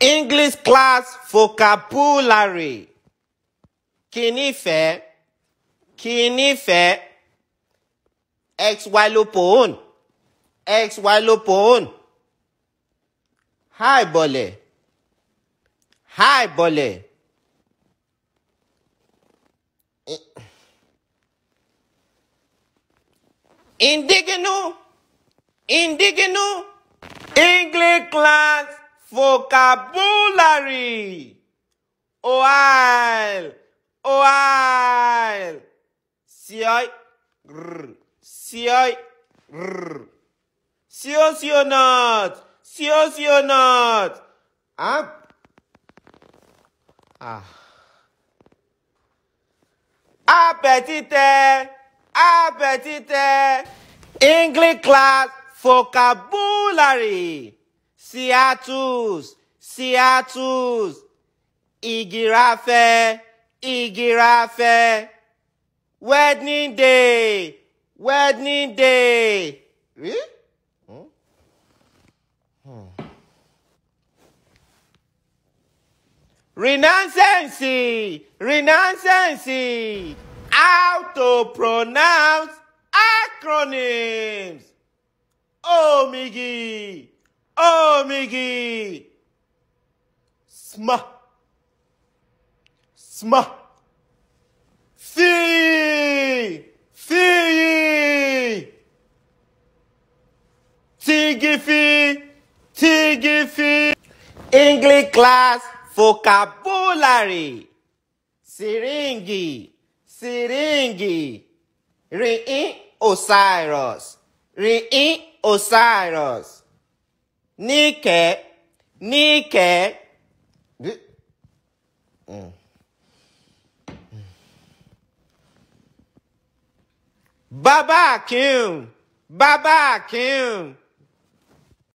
English class vocabulary. Kinife, kinife, xy lopon, xy lopon. Hi bole, hi bole. Indigeno, indigeno, English class. Vocabulary. Oil. Oil. Sí rrr. Grr. rrr. hoy. Grr. Sí o sí not. Sí o sí o not. Ah. Ah. Appetite. Appetite. English class vocabulary. Seattle's, Seattle's, Igirafe, Igirafe, wedding day, wedding day. Really? Hmm? Hmm. Renunciancy, renunciancy, how to pronounce acronyms. Omigi. Oh, omigi sma sma fiyi fiyi tigifi tigifi english class vocabulary siringi siringi rin in osiris rin in osiris. Nike, Nike. bye Baba Kim, Baba Kim.